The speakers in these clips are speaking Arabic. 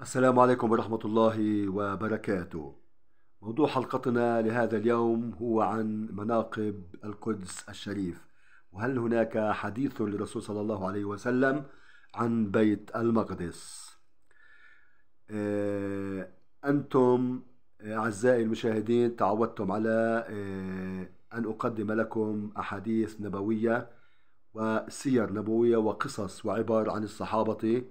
السلام عليكم ورحمة الله وبركاته. موضوع حلقتنا لهذا اليوم هو عن مناقب القدس الشريف، وهل هناك حديث للرسول صلى الله عليه وسلم عن بيت المقدس؟ آه، أنتم أعزائي المشاهدين تعودتم على آه، أن أقدم لكم أحاديث نبوية وسير نبوية وقصص وعبر عن الصحابة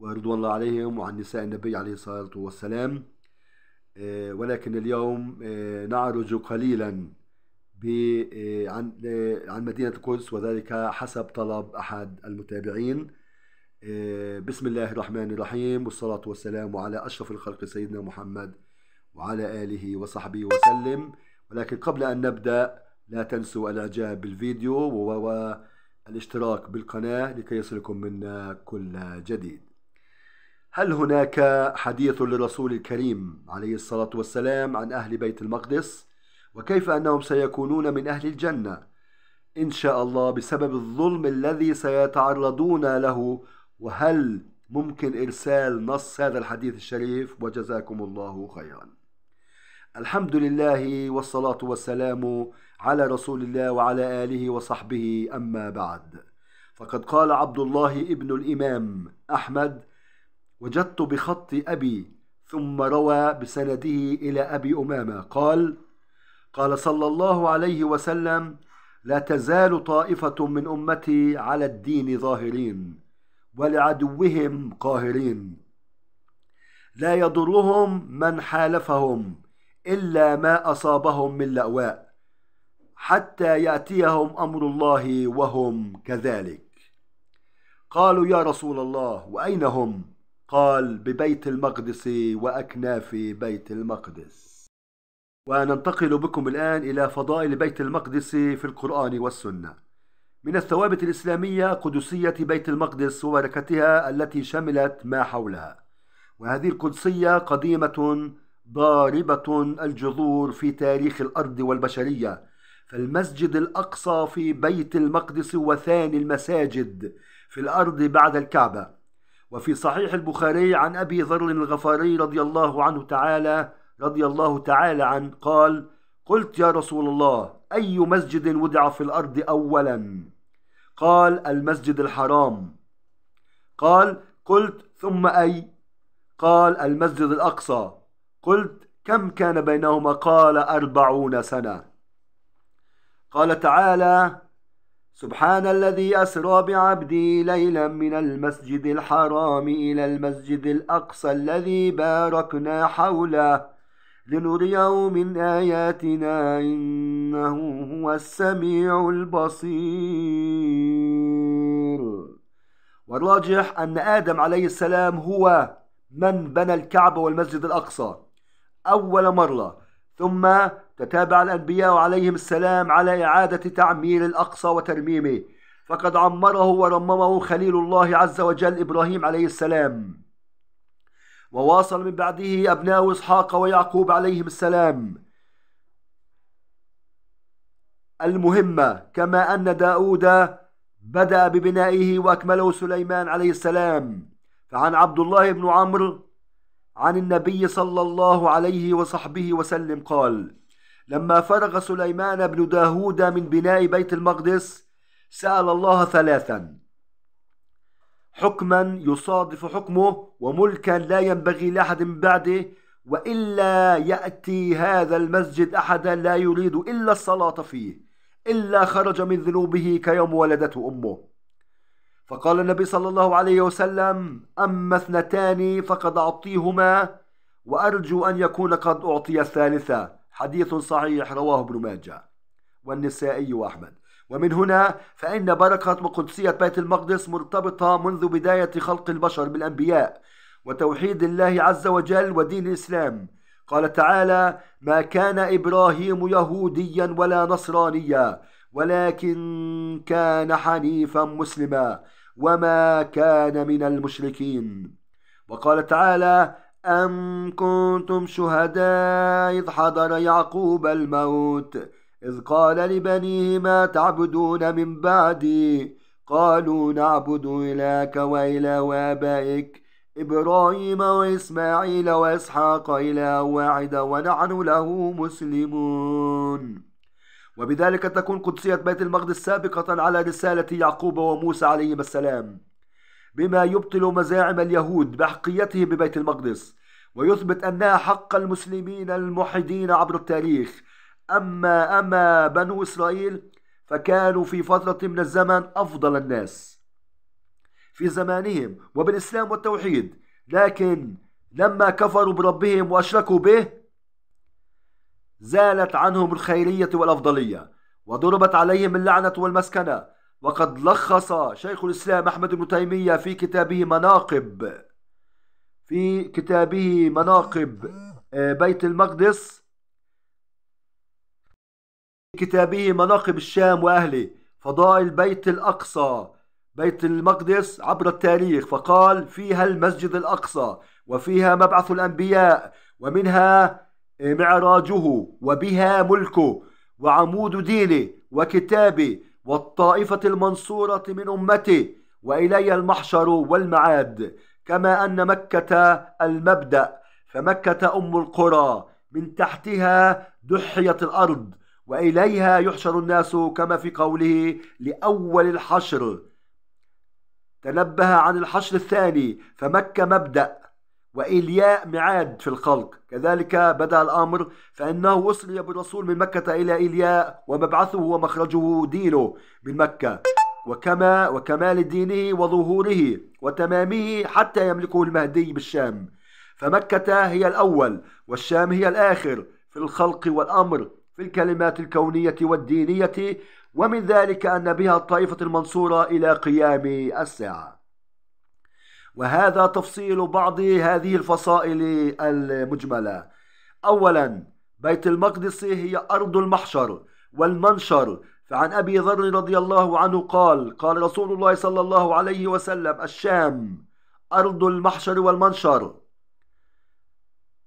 ورضوان الله عليهم وعن نساء النبي عليه الصلاة والسلام آه، ولكن اليوم آه، نعرج قليلا آه، عن عن مدينة القدس وذلك حسب طلب أحد المتابعين بسم الله الرحمن الرحيم والصلاة والسلام على أشرف الخلق سيدنا محمد وعلى آله وصحبه وسلم ولكن قبل أن نبدأ لا تنسوا الإعجاب بالفيديو والاشتراك بالقناة لكي يصلكم منا كل جديد هل هناك حديث للرسول الكريم عليه الصلاة والسلام عن أهل بيت المقدس وكيف أنهم سيكونون من أهل الجنة إن شاء الله بسبب الظلم الذي سيتعرضون له وهل ممكن إرسال نص هذا الحديث الشريف وجزاكم الله خيرا الحمد لله والصلاة والسلام على رسول الله وعلى آله وصحبه أما بعد فقد قال عبد الله ابن الإمام أحمد وجدت بخط أبي ثم روى بسنده إلى أبي أمامة قال قال صلى الله عليه وسلم لا تزال طائفة من أمتي على الدين ظاهرين ولعدوهم قاهرين لا يضرهم من حالفهم إلا ما أصابهم من لأواء حتى يأتيهم أمر الله وهم كذلك قالوا يا رسول الله وأين هم؟ قال ببيت المقدس وأكناف بيت المقدس وننتقل بكم الآن إلى فضائل بيت المقدس في القرآن والسنة من الثوابت الإسلامية قدسية بيت المقدس وبركتها التي شملت ما حولها وهذه القدسية قديمة ضاربة الجذور في تاريخ الأرض والبشرية فالمسجد الأقصى في بيت المقدس وثاني المساجد في الأرض بعد الكعبة وفي صحيح البخاري عن أبي ذر الغفاري رضي الله عنه تعالى رضي الله تعالى عنه قال قلت يا رسول الله أي مسجد وضع في الأرض أولا قال المسجد الحرام قال قلت ثم أي قال المسجد الأقصى قلت كم كان بينهما قال أربعون سنة قال تعالى سبحان الذي أسرى بعبدي ليلا من المسجد الحرام إلى المسجد الأقصى الذي باركنا حوله لنريه من آياتنا إنه هو السميع البصير والراجح أن آدم عليه السلام هو من بنى الكعبة والمسجد الأقصى أول مرة ثم تتابع الأنبياء عليهم السلام على إعادة تعمير الأقصى وترميمه فقد عمره ورممه خليل الله عز وجل إبراهيم عليه السلام وواصل من بعده أبناء إسحاق ويعقوب عليهم السلام المهمة كما أن داود بدأ ببنائه وأكمله سليمان عليه السلام فعن عبد الله بن عمرو عن النبي صلى الله عليه وصحبه وسلم قال لما فرغ سليمان بن داود من بناء بيت المقدس سأل الله ثلاثا حكما يصادف حكمه وملكا لا ينبغي لأحد من بعده وإلا يأتي هذا المسجد أحدا لا يريد إلا الصلاة فيه إلا خرج من ذنوبه كيوم ولدته أمه فقال النبي صلى الله عليه وسلم أما اثنتان فقد أعطيهما وأرجو أن يكون قد أعطي الثالثة حديث صحيح رواه ابن ماجه والنسائي وأحمد ومن هنا فإن بركة وقدسية بيت المقدس مرتبطة منذ بداية خلق البشر بالأنبياء وتوحيد الله عز وجل ودين الإسلام قال تعالى ما كان إبراهيم يهوديا ولا نصرانيا ولكن كان حنيفا مسلما وما كان من المشركين وقال تعالى أم كنتم شهداء إذ حضر يعقوب الموت إذ قال لبنيه ما تعبدون من بعدي قالوا نعبد إلهك وإله آبائك إبراهيم وإسماعيل وإسحاق إلى واحد ونحن له مسلمون وبذلك تكون قدسية بيت المقدس سابقة على رسالة يعقوب وموسى عليهما السلام بما يبطل مزاعم اليهود بحقيته ببيت المقدس ويثبت أنها حق المسلمين الموحدين عبر التاريخ أما أما بنو إسرائيل فكانوا في فترة من الزمن أفضل الناس في زمانهم وبالإسلام والتوحيد لكن لما كفروا بربهم وأشركوا به زالت عنهم الخيرية والأفضلية وضربت عليهم اللعنة والمسكنة وقد لخص شيخ الإسلام أحمد بن تيمية في كتابه مناقب في كتابه مناقب آه، بيت المقدس في كتابه مناقب الشام وأهله فضائل بيت الأقصى بيت المقدس عبر التاريخ فقال فيها المسجد الأقصى وفيها مبعث الأنبياء ومنها معراجه وبها ملكه وعمود دينه وكتابه والطائفة المنصورة من أمته وإلي المحشر والمعاد كما أن مكة المبدأ فمكة أم القرى من تحتها دحيت الأرض وإليها يحشر الناس كما في قوله لأول الحشر تنبه عن الحشر الثاني فمكة مبدأ وإيلياء معاد في الخلق كذلك بدأ الأمر فإنه أبو بالرسول من مكة إلى إيلياء ومبعثه ومخرجه دينه من مكة وكما وكمال دينه وظهوره وتمامه حتى يملكه المهدي بالشام فمكة هي الأول والشام هي الآخر في الخلق والأمر في الكلمات الكونية والدينية ومن ذلك أن بها الطائفة المنصورة إلى قيام الساعة وهذا تفصيل بعض هذه الفصائل المجملة أولا بيت المقدس هي أرض المحشر والمنشر فعن أبي ذر رضي الله عنه قال قال رسول الله صلى الله عليه وسلم الشام أرض المحشر والمنشر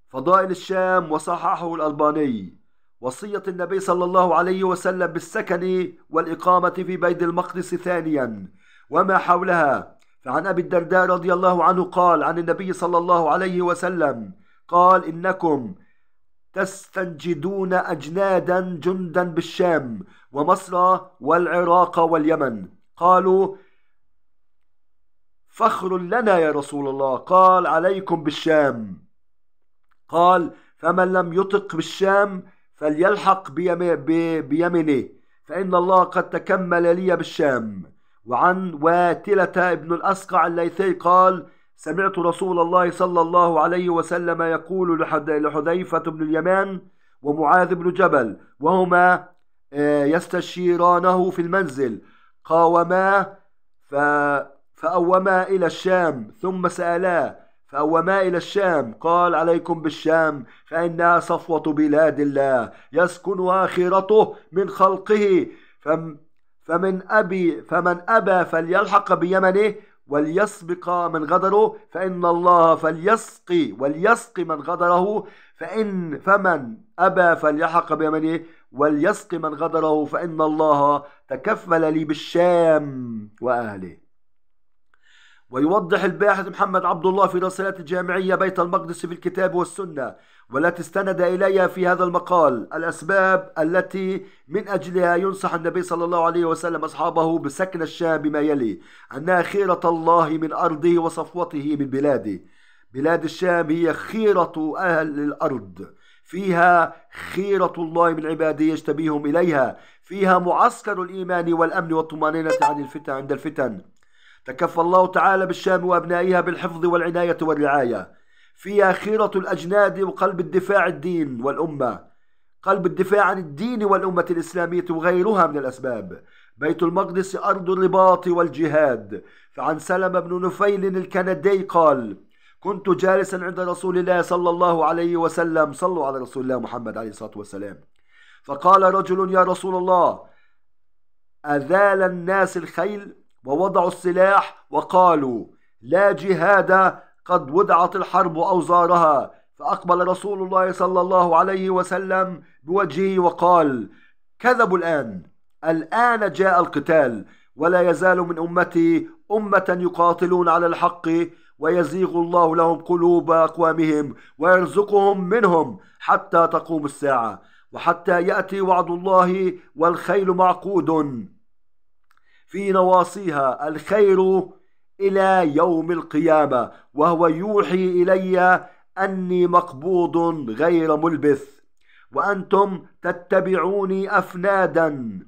فضائل الشام وصححه الألباني وصية النبي صلى الله عليه وسلم بالسكن والإقامة في بيت المقدس ثانيا وما حولها فعن أبي الدرداء رضي الله عنه قال عن النبي صلى الله عليه وسلم قال إنكم تستنجدون أجنادا جندا بالشام ومصر والعراق واليمن قالوا فخر لنا يا رسول الله قال عليكم بالشام قال فمن لم يطق بالشام فليلحق بيمنه فإن الله قد تكمل لي بالشام وعن واتلة بن الأسقع الليثي قال سمعت رسول الله صلى الله عليه وسلم يقول لحذيفة بن اليمان ومعاذ بن جبل وهما آه، يستشيرانه في المنزل قاوما فأوما إلى الشام ثم سألا فأوما إلى الشام قال عليكم بالشام فإنها صفوة بلاد الله يسكنها خيرته من خلقه فمن أبي فمن أبى فليلحق بيمنه وليسبق من غدره فإن الله فليسقي وليسقي من غدره فإن فمن أبى فليلحق بيمنه وليسقي من غدره فإن الله تكفل لي بالشام وأهله ويوضح الباحث محمد عبد الله في رسالة الجامعية بيت المقدس في الكتاب والسنة والتي استند إليها في هذا المقال الأسباب التي من أجلها ينصح النبي صلى الله عليه وسلم أصحابه بسكن الشام بما يلي أنها خيرة الله من أرضه وصفوته من بلاده بلاد الشام هي خيرة أهل الأرض فيها خيرة الله من عباده يشتبيهم إليها فيها معسكر الإيمان والأمن والطمأنينة عن الفتن عند الفتن تكفى الله تعالى بالشام وأبنائها بالحفظ والعناية والرعاية فيها خيرة الأجناد وقلب الدفاع الدين والأمة قلب الدفاع عن الدين والأمة الإسلامية وغيرها من الأسباب بيت المقدس أرض الرباط والجهاد فعن سلمة بن نفيل الكندي قال كنت جالسا عند رسول الله صلى الله عليه وسلم صلوا على رسول الله محمد عليه الصلاة والسلام فقال رجل يا رسول الله أذال الناس الخيل ووضعوا السلاح وقالوا لا جهاد قد وضعت الحرب أوزارها فأقبل رسول الله صلى الله عليه وسلم بوجهه وقال كذبوا الآن الآن جاء القتال ولا يزال من أمتي أمة يقاتلون على الحق ويزيغ الله لهم قلوب أقوامهم ويرزقهم منهم حتى تقوم الساعة وحتى يأتي وعد الله والخيل معقود في نواصيها الخير إلى يوم القيامة وهو يوحي إلي أني مقبوض غير ملبث وأنتم تتبعوني أفنادا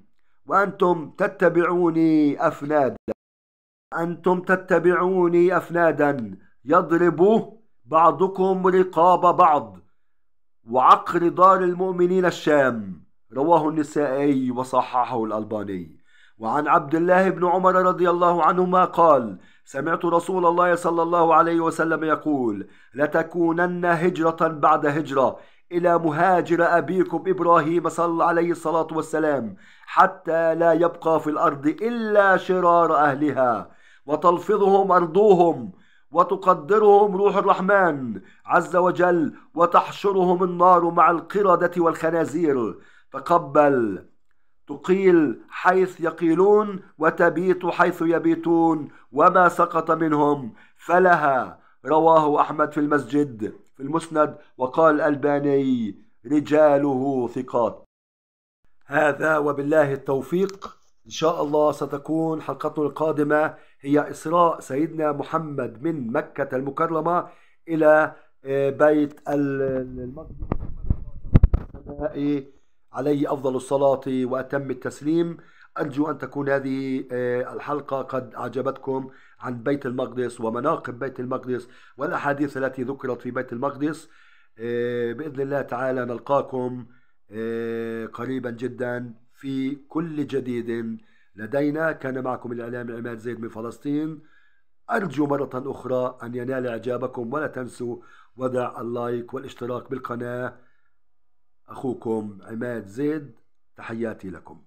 وأنتم تتبعوني أفنادا أنتم تتبعوني أفنادا يضرب بعضكم رقاب بعض وعقر دار المؤمنين الشام رواه النسائي وصححه الألباني وعن عبد الله بن عمر رضي الله عنهما قال سمعت رسول الله صلى الله عليه وسلم يقول لتكونن هجرة بعد هجرة إلى مهاجر أبيكم إبراهيم صلى عليه الصلاة والسلام حتى لا يبقى في الأرض إلا شرار أهلها وتلفظهم أرضهم وتقدرهم روح الرحمن عز وجل وتحشرهم النار مع القردة والخنازير تقبل تقيل حيث يقيلون وتبيت حيث يبيتون وما سقط منهم فلها رواه أحمد في المسجد في المسند وقال الألباني رجاله ثقات هذا وبالله التوفيق إن شاء الله ستكون حلقتنا القادمة هي إسراء سيدنا محمد من مكة المكرمة إلى آه، بيت المقدس عليه أفضل الصلاة وأتم التسليم أرجو أن تكون هذه آه، الحلقة قد أعجبتكم عن بيت المقدس ومناقب بيت المقدس والأحاديث التي ذكرت في بيت المقدس آه، بإذن الله تعالى نلقاكم آه، قريبا جدا في كل جديد لدينا كان معكم الإعلام عماد زيد من فلسطين أرجو مرة أخرى أن ينال إعجابكم ولا تنسوا وضع اللايك والاشتراك بالقناة أخوكم عماد زيد تحياتي لكم